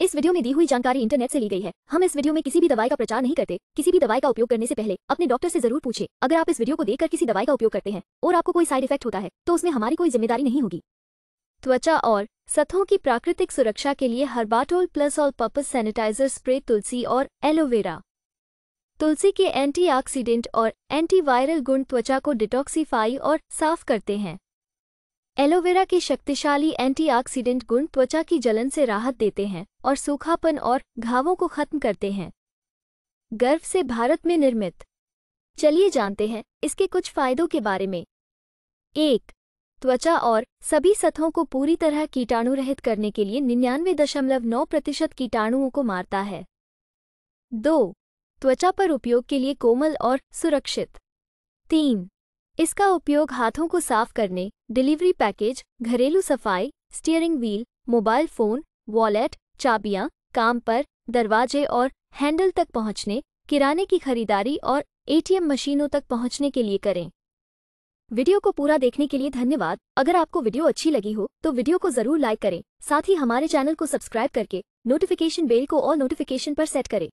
इस वीडियो में दी हुई जानकारी इंटरनेट से ली गई है हम इस वीडियो में किसी भी दवाई का प्रचार नहीं करते किसी भी दवाई का उपयोग करने से पहले अपने डॉक्टर से जरूर पूछे अगर आप इस वीडियो को देखकर किसी दवाई का उपयोग करते हैं और आपको कोई साइड इफेक्ट होता है तो उसमें हमारी कोई जिम्मेदारी नहीं होगी त्वचा और सतहों की प्राकृतिक सुरक्षा के लिए Herbatol plus all purpose sanitiser spray तुलसी और एलोवेरा तुलसी के एंटीऑक्सीडेंट और एंटीवायरल गुण त्वचा को डिटॉक्सीफाई और साफ करते हैं एलोवेरा के शक्तिशाली एंटीऑक्सीडेंट गुण त्वचा की जलन से राहत देते हैं और सूखापन और घावों को खत्म करते हैं गर्व से भारत में निर्मित चलिए जानते हैं इसके कुछ फायदों के बारे में एक त्वचा और सभी सतहों को पूरी तरह कीटाणु रहित करने के लिए निन्यानवे दशमलव नौ प्रतिशत कीटाणुओं को मारता है दो त्वचा पर उपयोग के लिए कोमल और सुरक्षित तीन इसका उपयोग हाथों को साफ करने डिलीवरी पैकेज घरेलू सफाई steering wheel mobile phone wallet चाबियां काम पर दरवाजे और हैंडल तक पहुंचने किराने की खरीदारी और एटीएम मशीनों तक पहुंचने के लिए करें वीडियो को पूरा देखने के लिए धन्यवाद अगर आपको वीडियो अच्छी लगी हो तो वीडियो को जरूर लाइक करें साथ ही हमारे चैनल को सब्सक्राइब करके नोटिफिकेशन बेल को और नोटिफिकेशन पर सेट करें